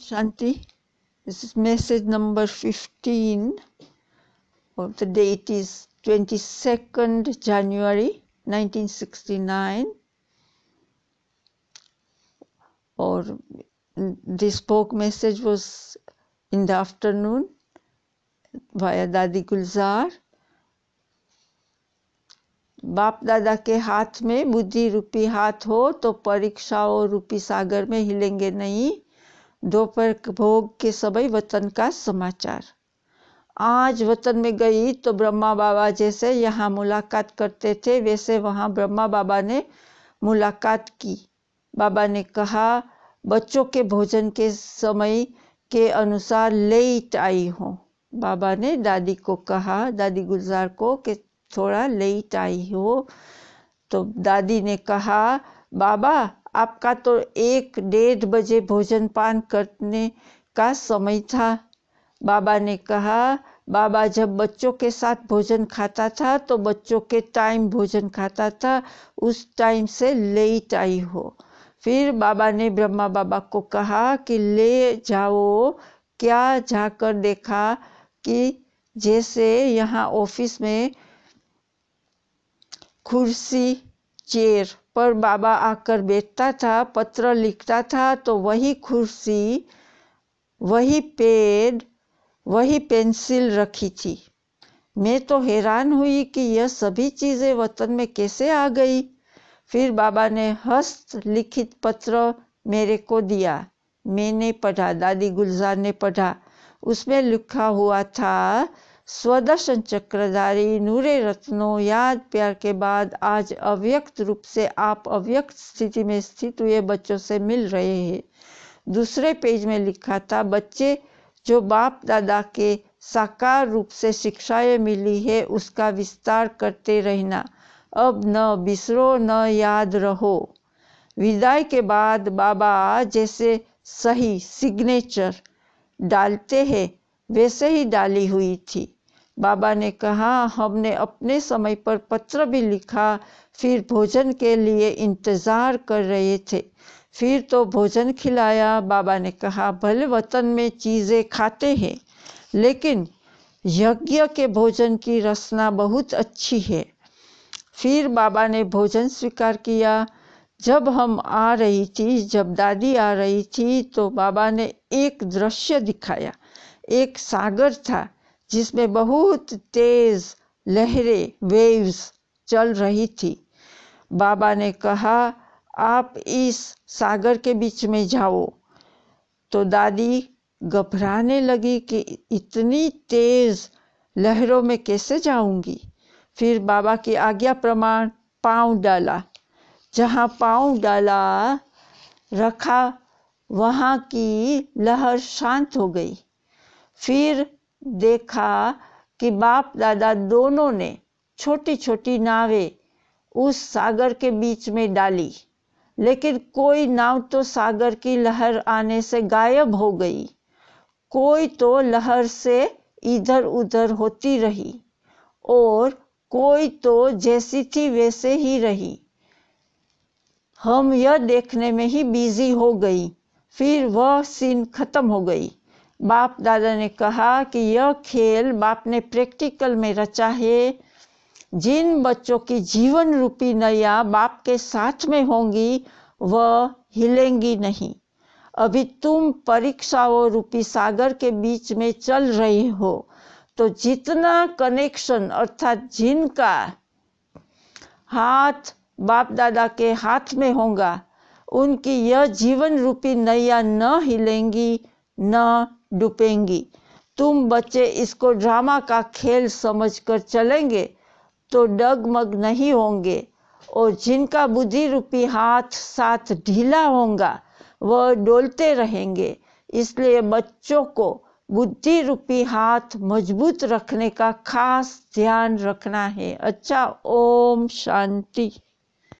Shanti, this is message number 15. Of the date is 22nd January 1969. Or this spoke message was in the afternoon via Dadi Gulzar. बाप दादा के हाथ में बुद्धि रूपी हाथ हो तो परीक्षाओं रूपी सागर में हिलेंगे नहीं दोपहर भोग के समय वतन का समाचार आज वतन में गई तो ब्रह्मा बाबा जैसे यहाँ मुलाकात करते थे वैसे वहाँ ब्रह्मा बाबा ने मुलाकात की बाबा ने कहा बच्चों के भोजन के समय के अनुसार लेट आई हूँ बाबा ने दादी को कहा दादी गुलजार को कि थोड़ा लेट आई हो तो दादी ने कहा बाबा आपका तो एक डेढ़ बजे भोजन पान करने का समय था बाबा ने कहा बाबा जब बच्चों के साथ भोजन खाता था तो बच्चों के टाइम भोजन खाता था उस टाइम से लेट आई हो फिर बाबा ने ब्रह्मा बाबा को कहा कि ले जाओ क्या जाकर देखा कि जैसे यहाँ ऑफिस में कुर्सी चेयर पर बाबा आकर बैठता था पत्र लिखता था तो वही कुर्सी वही पेड वही पेंसिल रखी थी मैं तो हैरान हुई कि यह सभी चीज़ें वतन में कैसे आ गई फिर बाबा ने हस्त लिखित पत्र मेरे को दिया मैंने पढ़ा दादी गुलजार ने पढ़ा उसमें लिखा हुआ था स्वदर्शन चक्रधारी नूरे रत्नों याद प्यार के बाद आज अव्यक्त रूप से आप अव्यक्त स्थिति में स्थित हुए बच्चों से मिल रहे हैं दूसरे पेज में लिखा था बच्चे जो बाप दादा के साकार रूप से शिक्षाएं मिली है उसका विस्तार करते रहना अब न बिसरो न याद रहो विदाई के बाद बाबा जैसे सही सिग्नेचर डालते हैं वैसे ही डाली हुई थी बाबा ने कहा हमने अपने समय पर पत्र भी लिखा फिर भोजन के लिए इंतज़ार कर रहे थे फिर तो भोजन खिलाया बाबा ने कहा भले वतन में चीज़ें खाते हैं लेकिन यज्ञ के भोजन की रसना बहुत अच्छी है फिर बाबा ने भोजन स्वीकार किया जब हम आ रही थी जब दादी आ रही थी तो बाबा ने एक दृश्य दिखाया एक सागर था जिसमें बहुत तेज लहरें वेव्स चल रही थी बाबा ने कहा आप इस सागर के बीच में जाओ तो दादी घबराने लगी कि इतनी तेज लहरों में कैसे जाऊंगी फिर बाबा की आज्ञा प्रमाण पाँव डाला जहाँ पाँव डाला रखा वहाँ की लहर शांत हो गई फिर देखा कि बाप दादा दोनों ने छोटी छोटी नावें उस सागर के बीच में डाली लेकिन कोई नाव तो सागर की लहर आने से गायब हो गई कोई तो लहर से इधर उधर होती रही और कोई तो जैसी थी वैसे ही रही हम यह देखने में ही बिजी हो गई फिर वह सीन खत्म हो गई बाप दादा ने कहा कि यह खेल बाप ने प्रैक्टिकल में रचा है जिन बच्चों की जीवन रूपी नया बाप के साथ में होंगी वह हिलेंगी नहीं अभी तुम परीक्षाओं रूपी सागर के बीच में चल रहे हो तो जितना कनेक्शन अर्थात जिनका हाथ बाप दादा के हाथ में होगा उनकी यह जीवन रूपी नैया न हिलेंगी न डूबेंगी तुम बच्चे इसको ड्रामा का खेल समझकर चलेंगे तो डगमग नहीं होंगे और जिनका बुद्धि रूपी हाथ साथ ढीला होगा वह डोलते रहेंगे इसलिए बच्चों को बुद्धि रूपी हाथ मजबूत रखने का खास ध्यान रखना है अच्छा ओम शांति